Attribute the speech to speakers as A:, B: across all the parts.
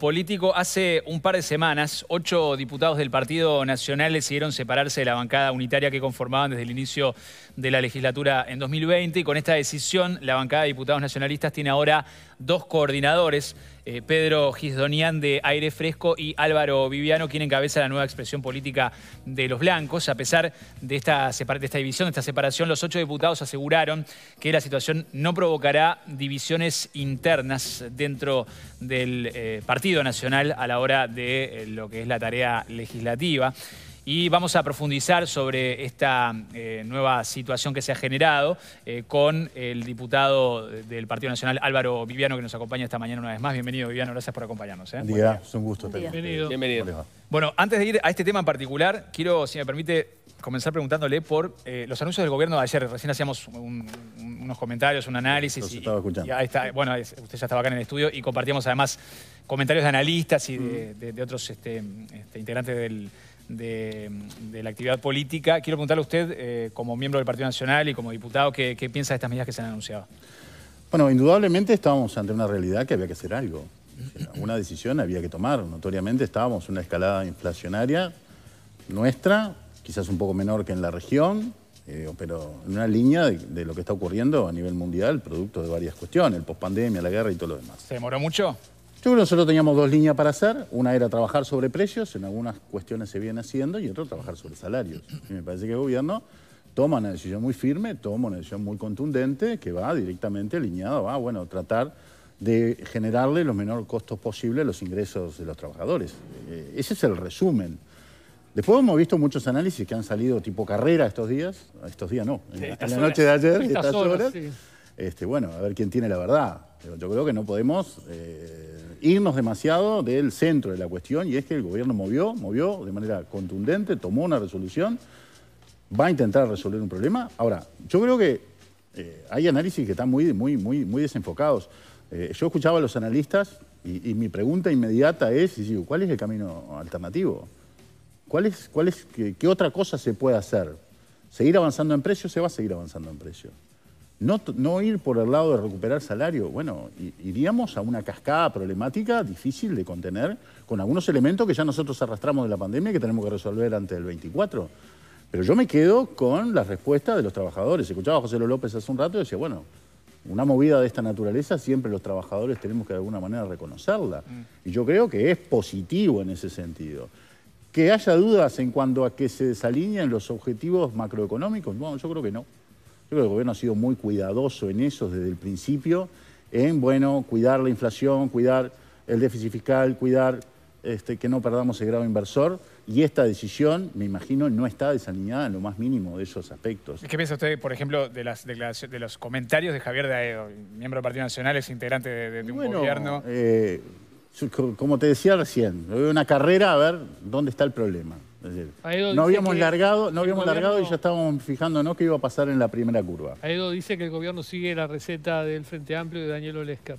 A: político, hace un par de semanas, ocho diputados del Partido Nacional decidieron separarse de la bancada unitaria que conformaban desde el inicio de la legislatura en 2020 y con esta decisión la bancada de diputados nacionalistas tiene ahora dos coordinadores, eh, Pedro Gisdonian de Aire Fresco y Álvaro Viviano, quien encabeza la nueva expresión política de los blancos. A pesar de esta, esta división, de esta separación, los ocho diputados aseguraron que la situación no provocará divisiones internas dentro del eh, Partido Nacional a la hora de eh, lo que es la tarea legislativa y vamos a profundizar sobre esta eh, nueva situación que se ha generado eh, con el diputado del Partido Nacional Álvaro Viviano que nos acompaña esta mañana una vez más. Bienvenido Viviano, gracias por acompañarnos. ¿eh? es
B: un gusto estar Bienvenido.
A: Bienvenido. Bueno, antes de ir a este tema en particular, quiero, si me permite, comenzar preguntándole por los anuncios del gobierno de ayer. Recién hacíamos unos comentarios, un análisis. los escuchando. bueno, usted ya estaba acá en el estudio y compartíamos además comentarios de analistas y de, mm. otros este, este, integrantes del de, la actividad política. Quiero preguntarle a usted, eh, como miembro del Partido Nacional y como diputado, ¿qué, piensa de estas medidas que se han
B: anunciado? Bueno, indudablemente estábamos ante una realidad que había que hacer algo. Una decisión había que tomar. Notoriamente estábamos en una escalada inflacionaria nuestra, quizás un poco menor que en la región, eh, pero en una línea de, lo que está ocurriendo a nivel mundial, producto de varias cuestiones, el pospandemia, la guerra y todo lo demás. ¿Se demoró mucho? Yo creo que nosotros teníamos dos líneas para hacer. Una era trabajar sobre precios, en algunas cuestiones se viene haciendo, y otra trabajar sobre salarios. Y me parece que el gobierno toma una decisión muy firme, toma una decisión muy contundente que va directamente alineado a, bueno, tratar de generarle los menores costos posibles los ingresos de los trabajadores. Eh, ese es el resumen. Después hemos visto muchos análisis que han salido tipo carrera estos días, estos días no, en la noche de ayer, estas, horas. este, bueno, a ver quién tiene la verdad. Pero yo creo que no podemos eh, irnos demasiado del centro de la cuestión y es que el gobierno movió, movió de manera contundente, tomó una resolución, va a intentar resolver un problema. Ahora, yo creo que eh, hay análisis que están muy, muy, muy, desenfocados. Eh, yo escuchaba a los analistas y, mi pregunta inmediata es, ¿cuál es el camino alternativo? ¿Cuál es, qué, otra cosa se puede hacer? ¿Seguir avanzando en precio? Se va a seguir avanzando en precios? no, ir por el lado de recuperar salario, bueno, iríamos a una cascada problemática difícil de contener con algunos elementos que ya nosotros arrastramos de la pandemia y que tenemos que resolver antes del 24. Pero yo me quedo con la respuesta de los trabajadores. Escuchaba a José López hace un rato y decía, bueno, una movida de esta naturaleza siempre los trabajadores tenemos que de alguna manera reconocerla. Mm. Y yo creo que es positivo en ese sentido. Que haya dudas en cuanto a que se desalineen los objetivos macroeconómicos, bueno, yo creo que no creo que el gobierno ha sido muy cuidadoso en eso desde el principio, en, bueno, cuidar la inflación, cuidar el déficit fiscal, cuidar este, que no perdamos el grado inversor. Y esta decisión, me imagino, no está desalineada en lo más mínimo de esos aspectos. ¿Qué
A: piensa usted, por ejemplo, de, las, de los comentarios de Javier Daedo, miembro del Partido Nacional, es integrante de, un gobierno?
B: Eh, como te decía recién, una carrera a ver dónde está el problema
C: no habíamos largado, no habíamos largado y
B: ya estábamos fijándonos qué iba a pasar en la primera curva.
C: Aedo dice que el gobierno sigue la receta del Frente Amplio de Daniel Olesker.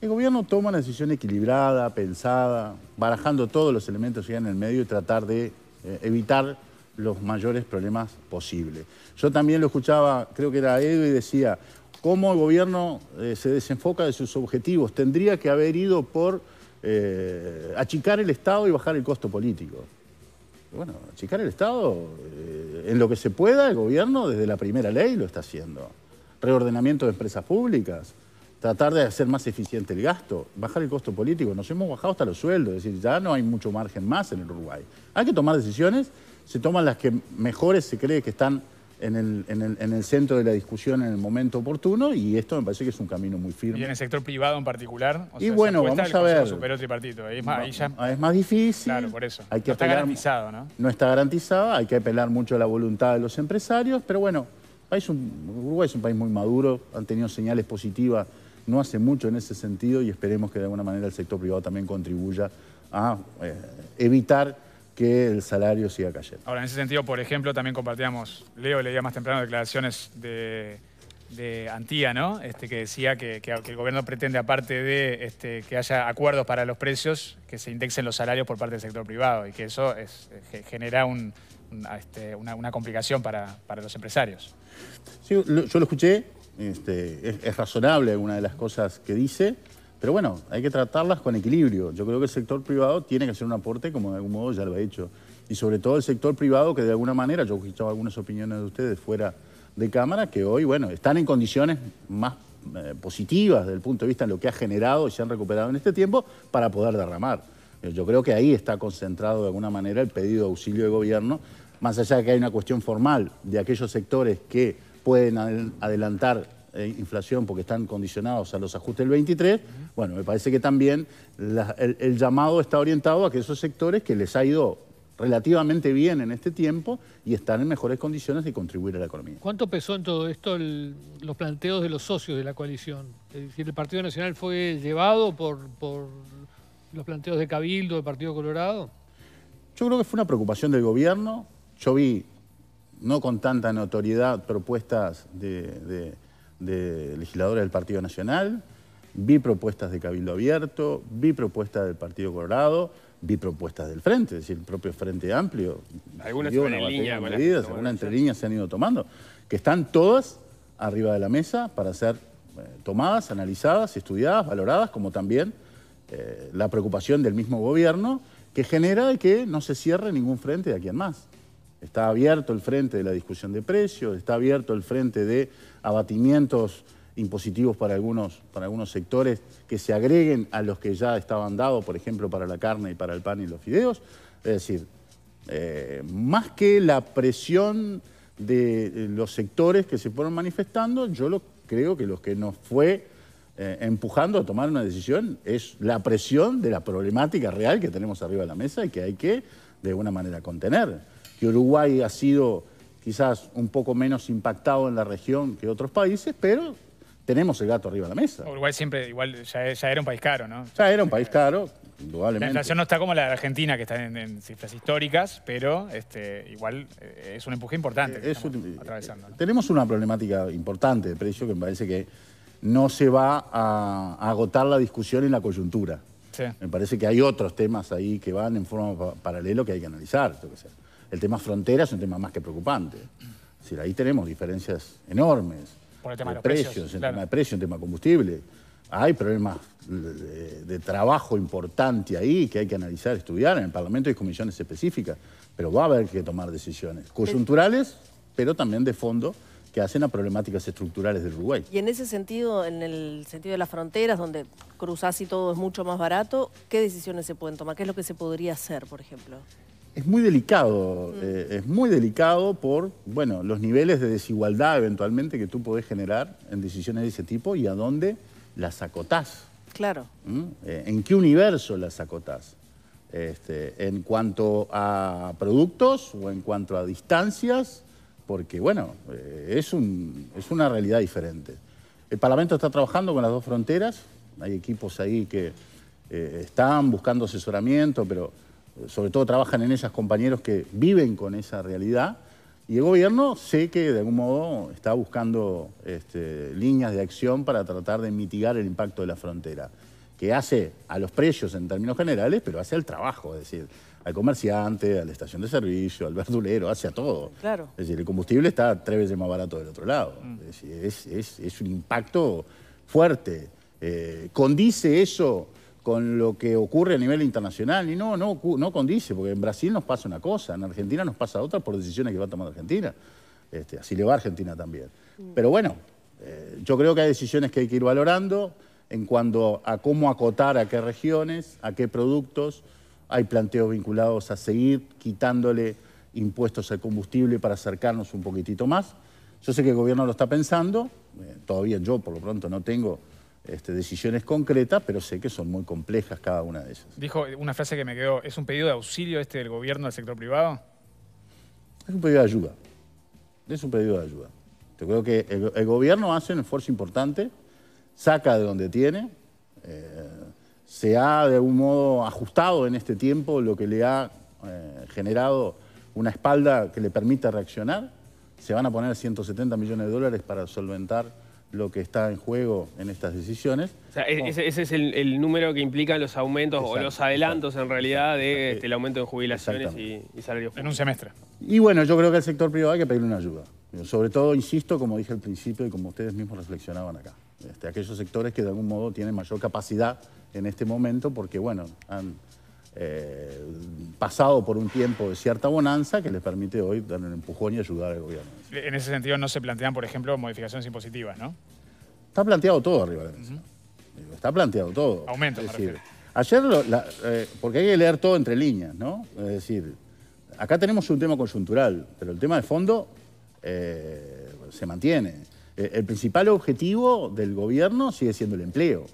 B: El gobierno toma una decisión equilibrada, pensada, barajando todos los elementos que hay en el medio y tratar de eh, evitar los mayores problemas posibles. Yo también lo escuchaba, creo que era Edo, y decía, ¿cómo el gobierno eh, se desenfoca de sus objetivos? Tendría que haber ido por eh, achicar el Estado y bajar el costo político bueno, achicar el Estado, eh, en lo que se pueda, el gobierno desde la primera ley lo está haciendo. Reordenamiento de empresas públicas, tratar de hacer más eficiente el gasto, bajar el costo político. Nos hemos bajado hasta los sueldos, es decir, ya no hay mucho margen más en el Uruguay. Hay que tomar decisiones, se toman las que mejores se cree que están en el, en, el, centro de la discusión en el momento oportuno y esto me parece que es un camino muy firme. ¿Y
A: en el sector privado en particular? y bueno, vamos a ver. es,
B: más, ah, es más difícil. Claro, por eso. no está garantizado, ¿no? No está garantizado, hay que apelar mucho a la voluntad de los empresarios, pero bueno, un, Uruguay es un país muy maduro, han tenido señales positivas no hace mucho en ese sentido y esperemos que de alguna manera el sector privado también contribuya a eh, evitar que el salario siga cayendo.
A: Ahora, en ese sentido, por ejemplo, también compartíamos, Leo leía más temprano declaraciones de, Antía, ¿no? Este, que decía que, el gobierno pretende, aparte de este, que haya acuerdos para los precios, que se indexen los salarios por parte del sector privado y que eso eh, genera
B: este, una, complicación para, los empresarios. Sí, yo lo escuché, este, es, razonable una de las cosas que dice. Pero bueno, hay que tratarlas con equilibrio. Yo creo que el sector privado tiene que hacer un aporte, como de algún modo ya lo ha hecho. Y sobre todo el sector privado, que de alguna manera, yo he escuchado algunas opiniones de ustedes fuera de cámara, que hoy, bueno, están en condiciones más eh, positivas desde el punto de vista de lo que ha generado y se han recuperado en este tiempo para poder derramar. Eh, yo creo que ahí está concentrado de alguna manera el pedido de auxilio de gobierno, más allá de que hay una cuestión formal de aquellos sectores que pueden adelantar eh, inflación porque están condicionados a los ajustes del 23, bueno, me parece que también el, llamado está orientado a que esos sectores que les ha ido relativamente bien en este tiempo y están en mejores condiciones de contribuir a la economía.
C: ¿Cuánto pesó en todo esto los planteos de los socios de la coalición? Es decir, ¿el Partido Nacional fue llevado por, los planteos de Cabildo, del Partido Colorado?
B: Yo creo que fue una preocupación del gobierno. Yo vi, no con tanta notoriedad, propuestas de de legisladores del Partido Nacional, vi propuestas de Cabildo Abierto, vi propuestas del Partido Colorado, vi propuestas del Frente, es decir, el propio Frente Amplio. Algunas entre líneas se han ido tomando, que están todas arriba de la mesa para ser eh, tomadas, analizadas, estudiadas, valoradas, como también eh, la preocupación del mismo gobierno que genera que no se cierre ningún frente de aquí en más. Está abierto el frente de la discusión de precios, está abierto el frente de abatimientos impositivos para algunos, para algunos sectores que se agreguen a los que ya estaban dados, por ejemplo, para la carne y para el pan y los fideos. Es decir, eh, más que la presión de los sectores que se fueron manifestando, yo creo que lo que nos fue eh, empujando a tomar una decisión es la presión de la problemática real que tenemos arriba de la mesa y que hay que, de alguna manera, contener que Uruguay ha sido quizás un poco menos impactado en la región que otros países, pero tenemos el gato arriba de la mesa.
A: Uruguay siempre, igual, ya, era un país caro, ¿no?
B: Ya era un país caro,
A: indudablemente. La inflación no está como la de Argentina, que está en, cifras históricas, pero este, igual
B: eh, es un empuje importante que eh, atravesando. Tenemos una problemática importante de precio que me parece que no se va a, agotar la discusión en la coyuntura. Me parece que hay otros temas ahí que van en forma paralelo que hay que analizar. que sea. El tema frontera es un tema más que preocupante. ahí tenemos diferencias enormes.
A: Por el tema de, los precios, el tema de
B: precios, el tema de combustible. Hay problemas de, trabajo importante ahí que hay que analizar, estudiar. En el Parlamento hay comisiones específicas, pero va a haber que tomar decisiones coyunturales, pero también de fondo que hacen a problemáticas estructurales del Uruguay.
D: Y en ese sentido, en el sentido de las fronteras, donde cruzás y todo es mucho más barato, ¿qué decisiones se pueden tomar? ¿Qué es lo que se podría hacer, por ejemplo?
B: es muy delicado, mm. eh, es muy delicado por bueno, los niveles de desigualdad eventualmente que tú podés generar en decisiones de ese tipo y a dónde las acotás. Claro. ¿Mm? Eh, ¿En qué universo las acotás? Este, en cuanto a productos o en cuanto a distancias, porque bueno, eh, es, un, es una realidad diferente. El Parlamento está trabajando con las dos fronteras, hay equipos ahí que están buscando asesoramiento, pero sobre todo trabajan en esas compañeros que viven con esa realidad, y el gobierno sé que de algún modo está buscando este, líneas de acción para tratar de mitigar el impacto de la frontera, que hace a los precios en términos generales, pero hace al trabajo, es decir, al comerciante, a la estación de servicio, al verdulero, hace a todo. Claro. Es decir, el combustible está tres veces más barato del otro lado. Mm. Es, es, un impacto fuerte. Eh, condice eso con lo que ocurre a nivel internacional. Y no, no, no condice, porque en Brasil nos pasa una cosa, en Argentina nos pasa otra por decisiones que va tomar Argentina. Este, así le va a Argentina también. Mm. Pero bueno, eh, yo creo que hay decisiones que hay que ir valorando en cuanto a cómo acotar a qué regiones, a qué productos. Hay planteos vinculados a seguir quitándole impuestos al combustible para acercarnos un poquitito más. Yo sé que el gobierno lo está pensando, eh, todavía yo por lo pronto no tengo este, decisiones concretas, pero sé que son muy complejas cada una de ellas.
A: Dijo una frase que me quedó, ¿es un pedido de auxilio este del gobierno del sector privado?
B: Es un pedido de ayuda, es un pedido de ayuda. Yo creo que el, gobierno hace un esfuerzo importante, saca de donde tiene, eh, se ha de algún modo ajustado en este tiempo lo que le ha eh, generado una espalda que le permita reaccionar. Se van a poner 170 millones de dólares para solventar lo que está en juego en estas decisiones.
D: O sea, ese, es el, número que implica los aumentos o los adelantos en realidad del este, aumento de jubilaciones y, salarios. En un semestre.
B: Y bueno, yo creo que al sector privado hay que pedirle una ayuda. Sobre todo, insisto, como dije al principio y como ustedes mismos reflexionaban acá, este, aquellos sectores que de algún modo tienen mayor capacidad en este momento porque, bueno, han eh, pasado por un tiempo de cierta bonanza que les permite hoy dar un empujón y ayudar al gobierno.
A: En ese sentido no se plantean, por ejemplo, modificaciones impositivas, ¿no?
B: Está planteado todo arriba Está planteado todo. Aumento, es decir, ayer, eh, porque hay que leer todo entre líneas, ¿no? Es decir, acá tenemos un tema coyuntural, pero el tema de fondo eh, se mantiene. el principal objetivo del gobierno sigue siendo el empleo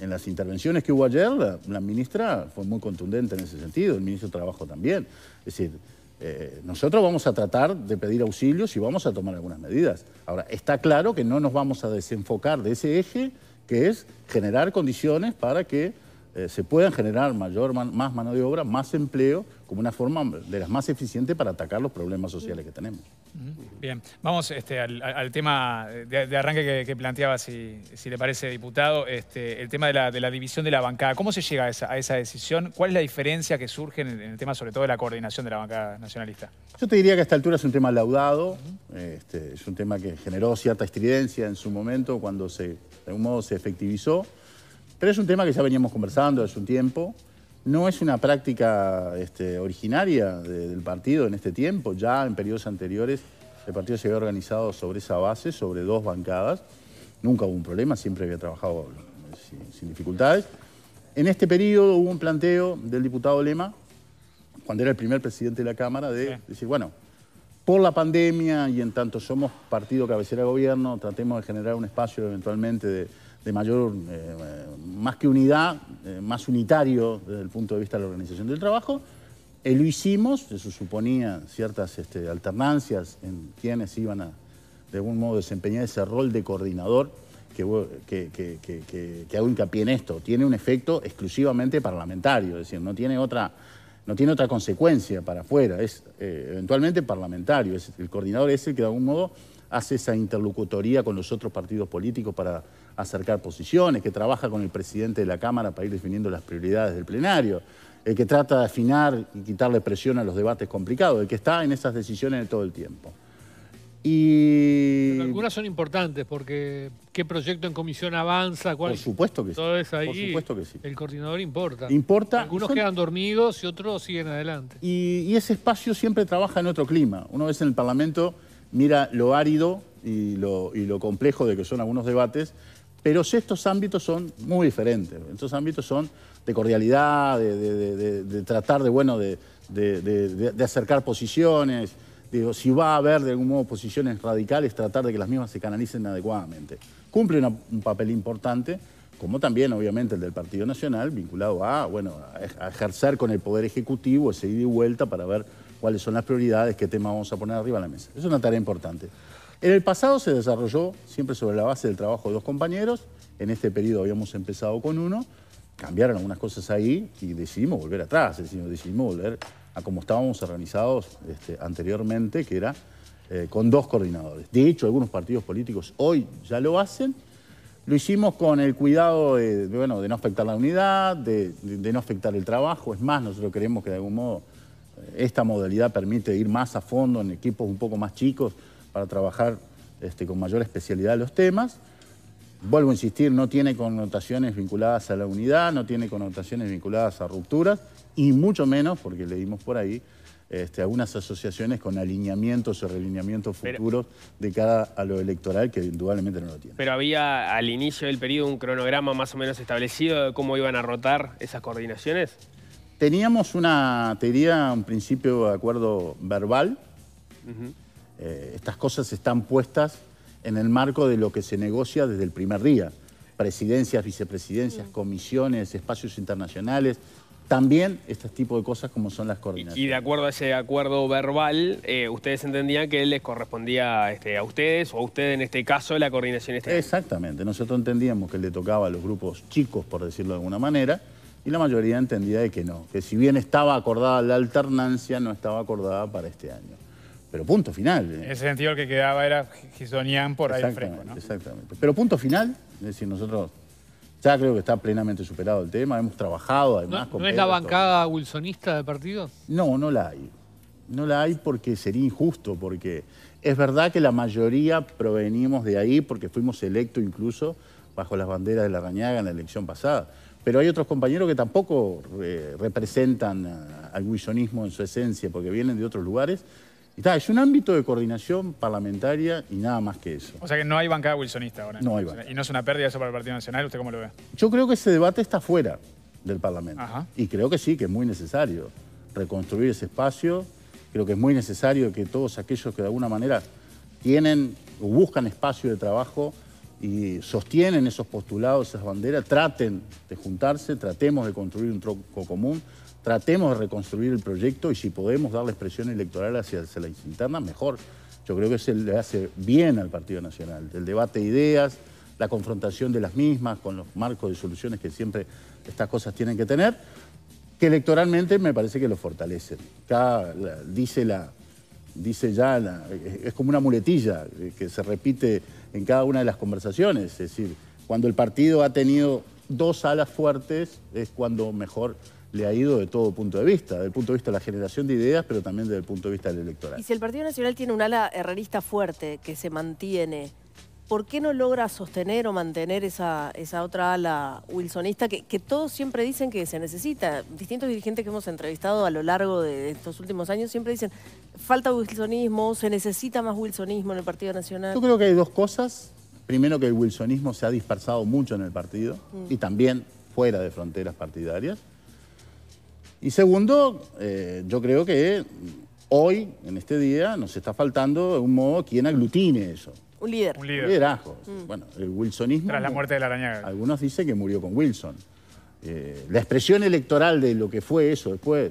B: en, las intervenciones que hubo ayer, la, ministra fue muy contundente en ese sentido, el ministro de Trabajo también. Es decir, eh, nosotros vamos a tratar de pedir auxilios y vamos a tomar algunas medidas. Ahora, está claro que no nos vamos a desenfocar de ese eje que es generar condiciones para que eh, se puedan generar mayor más mano de obra, más empleo, como una forma de las más eficientes para atacar los problemas sociales que tenemos.
A: Bien, vamos este, al, tema de, arranque que, planteaba, si, le parece, diputado, este, el tema de la, división de la bancada. ¿Cómo se llega a esa, decisión? ¿Cuál es la diferencia que surge en, el tema, sobre todo, de la coordinación de la bancada nacionalista?
B: Yo te diría que a esta altura es un tema laudado, este, es un tema que generó cierta estridencia en su momento cuando se, de algún modo se efectivizó, pero es un tema que ya veníamos conversando hace un tiempo no es una práctica este, originaria del partido en este tiempo, ya en periodos anteriores el partido se había organizado sobre esa base, sobre dos bancadas, nunca hubo un problema, siempre había trabajado sin, dificultades. En este periodo hubo un planteo del diputado Lema, cuando era el primer presidente de la Cámara, de decir, bueno, por la pandemia y en tanto somos partido cabecera de gobierno, tratemos de generar un espacio eventualmente de de mayor, eh, más que unidad, eh, más unitario desde el punto de vista de la organización del trabajo. y eh, lo hicimos, eso suponía ciertas este, alternancias en quienes iban a, de algún modo, desempeñar ese rol de coordinador, que, que, que, hago hincapié en esto, tiene un efecto exclusivamente parlamentario, es decir, no tiene otra no tiene otra consecuencia para afuera, es eventualmente parlamentario. Es, el coordinador es el que de algún modo hace esa interlocutoría con los otros partidos políticos para acercar posiciones, que trabaja con el presidente de la Cámara para ir definiendo las prioridades del plenario, el que trata de afinar y quitarle presión a los debates complicados, el que está en esas decisiones todo el tiempo.
C: Y... algunas son importantes porque qué proyecto en comisión avanza, cuál. Por supuesto que sí. Por supuesto que sí. El coordinador importa. Importa. Algunos quedan dormidos y otros siguen adelante.
B: Y, ese espacio siempre trabaja en otro clima. Uno vez en el Parlamento mira lo árido y lo complejo de que son algunos debates, pero estos ámbitos son muy diferentes. Estos ámbitos son de cordialidad, de, tratar de, bueno, de, acercar posiciones. si va a haber de algún modo posiciones radicales, tratar de que las mismas se canalicen adecuadamente. Cumple un papel importante, como también obviamente el del Partido Nacional, vinculado a, bueno, ejercer con el Poder Ejecutivo ese ida y vuelta para ver cuáles son las prioridades, qué tema vamos a poner arriba de la mesa. Es una tarea importante. En el pasado se desarrolló siempre sobre la base del trabajo de dos compañeros. En este periodo habíamos empezado con uno. Cambiaron algunas cosas ahí y decidimos volver atrás, decidimos, volver a como estábamos organizados este, anteriormente, que era eh, con dos coordinadores. De hecho, algunos partidos políticos hoy ya lo hacen. Lo hicimos con el cuidado de, bueno, de no afectar la unidad, de, de, no afectar el trabajo. Es más, nosotros creemos que de algún modo eh, esta modalidad permite ir más a fondo en equipos un poco más chicos para trabajar este, con mayor especialidad los temas. Vuelvo a insistir, no tiene connotaciones vinculadas a la unidad, no tiene connotaciones vinculadas a rupturas, y mucho menos, porque leímos por ahí, este, algunas asociaciones con alineamientos o realineamientos futuros de cara a lo electoral que indudablemente no lo tiene.
D: Pero había al inicio del periodo un cronograma más o menos establecido de cómo iban a rotar esas coordinaciones.
B: Teníamos una, teoría un principio de acuerdo verbal, eh, estas cosas están puestas en el marco de lo que se negocia desde el primer día. Presidencias, vicepresidencias, mm. comisiones, espacios internacionales, también este tipo de cosas como son las coordinaciones.
D: Y de acuerdo a ese acuerdo verbal, eh, ustedes entendían que les correspondía este, a ustedes o a ustedes en este caso la coordinación exterior. Exactamente,
B: nosotros entendíamos que le tocaba a los grupos chicos, por decirlo de alguna manera, y la mayoría entendía de que no, que si bien estaba acordada la alternancia, no estaba acordada para este año. Pero punto final. En
A: ese sentido el que quedaba era Gisonian por ahí enfrente. Exactamente.
B: Pero punto final, es decir, nosotros ya creo que está plenamente superado el tema, hemos trabajado además ¿No, con ¿No es la
C: bancada wilsonista del partido?
B: No, no la hay. No la hay porque sería injusto, porque es verdad que la mayoría provenimos de ahí porque fuimos electos incluso bajo las banderas de la Rañaga en la elección pasada. Pero hay otros compañeros que tampoco eh, representan eh, al wilsonismo en su esencia porque vienen de otros lugares es un ámbito de coordinación parlamentaria y nada más que eso.
A: O sea que no hay bancada wilsonista ahora. No, hay ¿Y no es una pérdida eso para el Partido Nacional? ¿Usted cómo lo ve?
B: Yo creo que ese debate está fuera del Parlamento. Y creo que sí, que es muy necesario reconstruir ese espacio. Creo que es muy necesario que todos aquellos que de alguna manera tienen o buscan espacio de trabajo y sostienen esos postulados, esas banderas, traten de juntarse, tratemos de construir un tronco común. Tratemos de reconstruir el proyecto y si podemos darle expresión electoral hacia, la interna, mejor. Yo creo que eso le hace bien al Partido Nacional. El debate de ideas, la confrontación de las mismas con los marcos de soluciones que siempre estas cosas tienen que tener, que electoralmente me parece que lo fortalecen. Cada dice, la, dice ya, es como una muletilla que se repite en cada una de las conversaciones, es decir, cuando el partido ha tenido dos alas fuertes es cuando mejor le ha ido de todo punto de vista, desde el punto de vista de la generación de ideas, pero también desde el punto de vista del electoral. Y
D: si el Partido Nacional tiene un ala herrerista fuerte que se mantiene, ¿por qué no logra sostener o mantener esa, esa otra ala wilsonista que, todos siempre dicen que se necesita? Distintos dirigentes que hemos entrevistado a lo largo de estos últimos años siempre dicen, falta wilsonismo, se necesita más wilsonismo en el Partido Nacional. Yo creo que hay
B: dos cosas. Primero que el wilsonismo se ha dispersado mucho en el partido mm. y también fuera de fronteras partidarias. Y segundo, eh, yo creo que hoy, en este día, nos está faltando de un modo quien aglutine eso. Un líder. Un liderazgo. Mm. Bueno, el wilsonismo... Tras la muerte de la arañaga. Algunos dicen que murió con Wilson. Eh, la expresión electoral de lo que fue eso después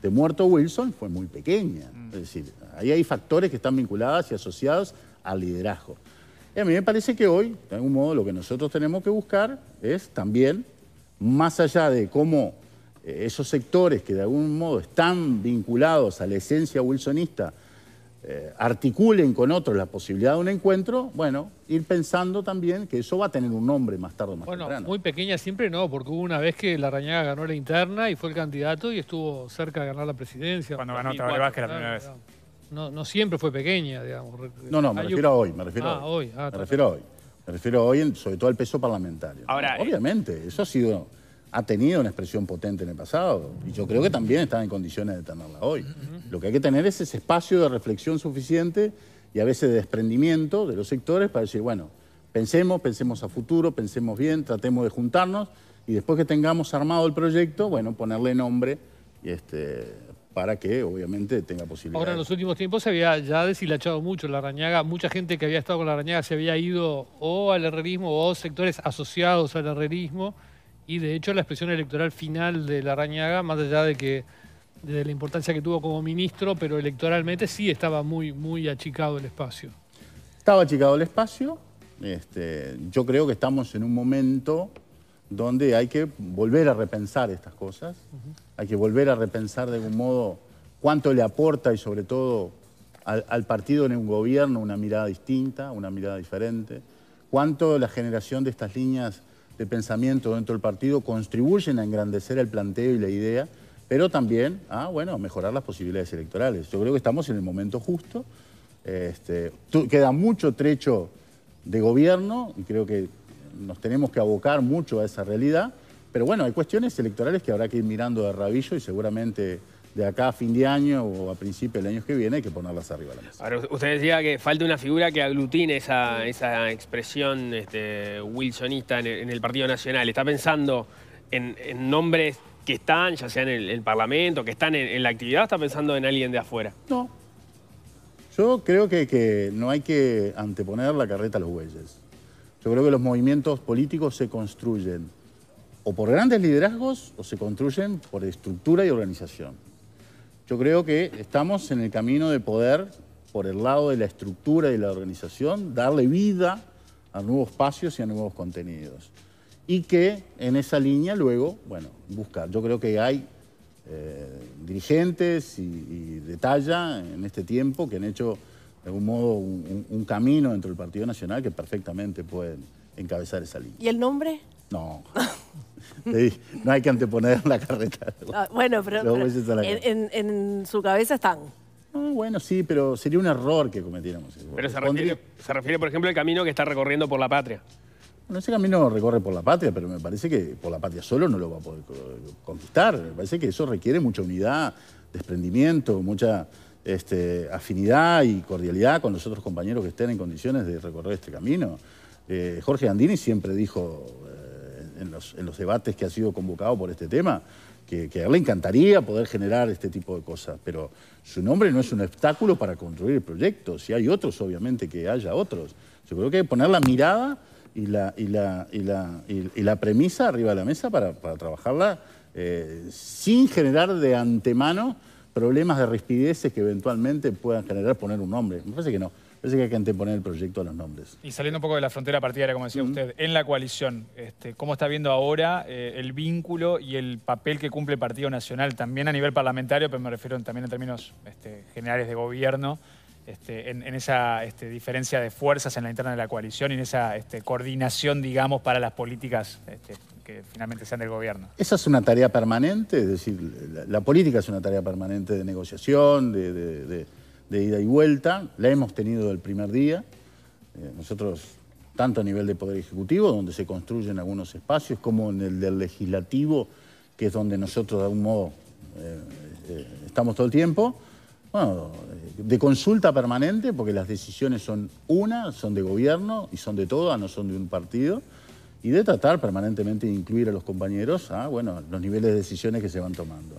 B: de muerto Wilson fue muy pequeña. Mm. Es decir, ahí hay factores que están vinculados y asociados al liderazgo. Y a mí me parece que hoy, de algún modo, lo que nosotros tenemos que buscar es también, más allá de cómo eh, esos sectores que de algún modo están vinculados a la esencia wilsonista eh, articulen con otros la posibilidad de un encuentro, bueno, ir pensando también que eso va a tener un nombre más tarde o más
C: bueno, muy pequeña siempre no, porque hubo una vez que la Larrañaga ganó la interna y fue el candidato y estuvo cerca de ganar la presidencia. Cuando ganó más Vázquez la primera vez. No, siempre fue pequeña, digamos. No, no, me refiero a hoy, me refiero a ah, hoy. Ah, me refiero a hoy.
B: Me refiero hoy, sobre todo al peso parlamentario. Obviamente, eso ha sido ha tenido una expresión potente en el pasado y yo creo que también está en condiciones de tenerla hoy. Lo que hay que tener es ese espacio de reflexión suficiente y a veces de desprendimiento de los sectores para decir, bueno, pensemos, pensemos a futuro, pensemos bien, tratemos de juntarnos y después que tengamos armado el proyecto, bueno, ponerle nombre y este, para que obviamente tenga posibilidad. Ahora en
C: los últimos tiempos se había ya deshilachado mucho la Arañaga. mucha gente que había estado con la Arañaga se había ido o al herrerismo o sectores asociados al herrerismo. Y de hecho la expresión electoral final de la rañaga, más allá de que de la importancia que tuvo como ministro, pero electoralmente sí estaba muy, muy achicado el espacio.
B: Estaba achicado el espacio. Este, yo creo que estamos en un momento donde hay que volver a repensar estas cosas, hay que volver a repensar de algún modo cuánto le aporta y sobre todo al, partido en un gobierno una mirada distinta, una mirada diferente, cuánto la generación de estas líneas de este pensamiento dentro del partido contribuyen a engrandecer el planteo y la idea, pero también ah, bueno, a mejorar las posibilidades electorales. Yo creo que estamos en el momento justo. Este, queda mucho trecho de gobierno y creo que nos tenemos que abocar mucho a esa realidad. Pero bueno, hay cuestiones electorales que habrá que ir mirando de rabillo y seguramente de acá a fin de año o a principios del año que viene hay que ponerlas arriba de
D: la mesa. Ahora, usted decía que falta una figura que aglutine esa, expresión este, wilsonista en el, Partido Nacional. ¿Está pensando en, nombres que están, ya sea en el, Parlamento, que están en, la actividad, está pensando en alguien de afuera?
B: No. Yo creo que, que no hay que anteponer la carreta a los bueyes. Yo creo que los movimientos políticos se construyen o por grandes liderazgos o se construyen por estructura y organización. Yo creo que estamos en el camino de poder, por el lado de la estructura y la organización, darle vida a nuevos espacios y a nuevos contenidos. Y que en esa línea luego, bueno, buscar. Yo creo que hay eh, dirigentes y, de talla en este tiempo que han hecho de algún modo un camino dentro del Partido Nacional que perfectamente pueden encabezar esa línea.
D: ¿Y el nombre?
B: No. no hay que anteponer la carreta.
D: Ah, bueno, pero, en, su cabeza están. bueno,
B: sí, pero sería
D: un error que cometiéramos Pero se refiere, por ejemplo, al camino que está recorriendo por la patria.
B: Bueno, ese camino recorre por la patria, pero me parece que por la patria solo no lo va a poder conquistar. Me parece que eso requiere mucha unidad, desprendimiento, mucha este, afinidad y cordialidad con los otros compañeros que estén en condiciones de recorrer este camino. Eh, Jorge Andini siempre dijo, en los, debates que ha sido convocado por este tema, que, a él le encantaría poder generar este tipo de cosas, pero su nombre no es un obstáculo para construir proyectos, Si hay otros, obviamente que haya otros. Yo creo que hay que poner la mirada y la, la, la, premisa arriba de la mesa para, para trabajarla eh, sin generar de antemano problemas de rispideces que eventualmente puedan generar poner un nombre. Me parece que no. Parece que hay que anteponer el proyecto a los nombres.
A: Y saliendo un poco de la frontera partidaria, como decía usted, en la coalición, este, ¿cómo está viendo ahora eh, el vínculo y el papel que cumple el Partido Nacional, también a nivel parlamentario, pero me refiero también en términos este, generales de gobierno, este, en, esa diferencia de fuerzas en la interna de la coalición y en esa coordinación, digamos, para las políticas que finalmente sean del gobierno?
B: Esa es una tarea permanente, es decir, la, política es una tarea permanente de negociación, de de ida y vuelta, la hemos tenido del primer día. Eh, nosotros, tanto a nivel de Poder Ejecutivo, donde se construyen algunos espacios, como en el del Legislativo, que es donde nosotros de algún modo eh, eh, estamos todo el tiempo, bueno, de consulta permanente, porque las decisiones son una, son de gobierno y son de todas, no son de un partido, y de tratar permanentemente de incluir a los compañeros a bueno, los niveles de decisiones que se van tomando.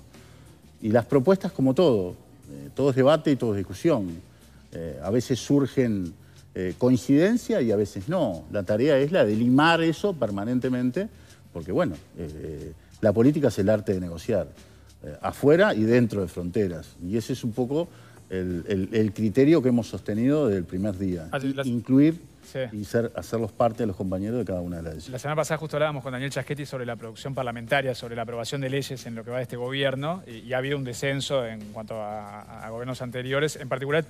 B: Y las propuestas como todo, eh, todo es debate y todo es discusión. Eh, a veces surgen eh, coincidencias y a veces no. La tarea es la de limar eso permanentemente, porque bueno, la política es el arte de negociar, afuera y dentro de fronteras. Y ese es un poco el, criterio que hemos sostenido desde el primer día. Ah, Incluir y ser, hacerlos parte de los compañeros de cada una de las leyes. La
A: semana pasada justo hablábamos con Daniel Chasquetti sobre la producción parlamentaria, sobre la aprobación de leyes en lo que va de este gobierno y, ha habido un descenso en cuanto a, gobiernos anteriores. En particular,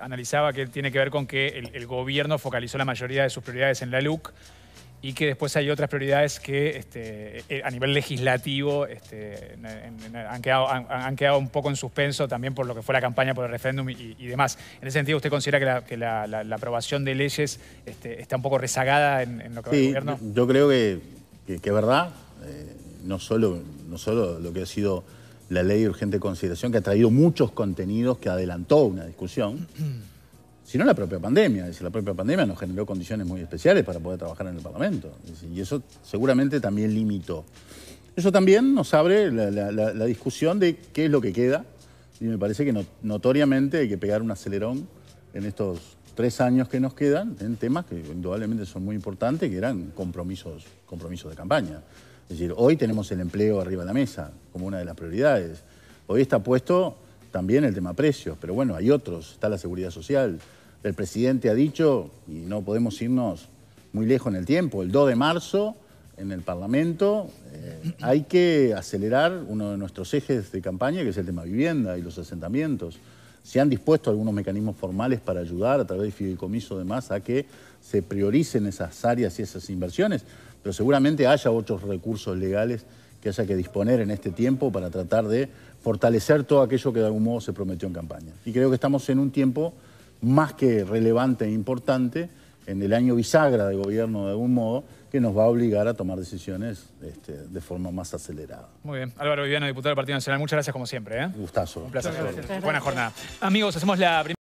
A: analizaba que tiene que ver con que el, el, gobierno focalizó la mayoría de sus prioridades en la LUC y que después hay otras prioridades que este, eh, a nivel legislativo este, han, quedado, han, un poco en suspenso también por lo que fue la campaña por el referéndum y, demás. En ese sentido, ¿usted considera que la, aprobación de leyes este, está un poco rezagada en, lo que va el gobierno?
B: Yo creo que, es verdad, eh, no, solo, no solo lo que ha sido la ley de urgente consideración, que ha traído muchos contenidos, que adelantó una discusión. sino la propia pandemia. Es la propia pandemia nos generó condiciones muy especiales para poder trabajar en el Parlamento. y eso seguramente también limitó. Eso también nos abre la, discusión de qué es lo que queda. Y me parece que notoriamente hay que pegar un acelerón en estos tres años que nos quedan en temas que indudablemente son muy importantes, que eran compromisos, compromisos de campaña. Es decir, hoy tenemos el empleo arriba de la mesa como una de las prioridades. Hoy está puesto también el tema precios, pero bueno, hay otros. Está la seguridad social, el presidente ha dicho, y no podemos irnos muy lejos en el tiempo, el 2 de marzo en el Parlamento eh, hay que acelerar uno de nuestros ejes de campaña, que es el tema vivienda y los asentamientos. Se han dispuesto algunos mecanismos formales para ayudar a través de fideicomiso y demás a que se prioricen esas áreas y esas inversiones, pero seguramente haya otros recursos legales que haya que disponer en este tiempo para tratar de fortalecer todo aquello que de algún modo se prometió en campaña. Y creo que estamos en un tiempo más que relevante e importante en el año bisagra de gobierno de algún modo, que nos va a obligar a tomar decisiones este, de forma más acelerada.
A: Muy bien. Álvaro Viviano, diputado del Partido Nacional, muchas gracias como siempre. ¿eh? Gustazo. Un placer. Buena jornada. Amigos, hacemos la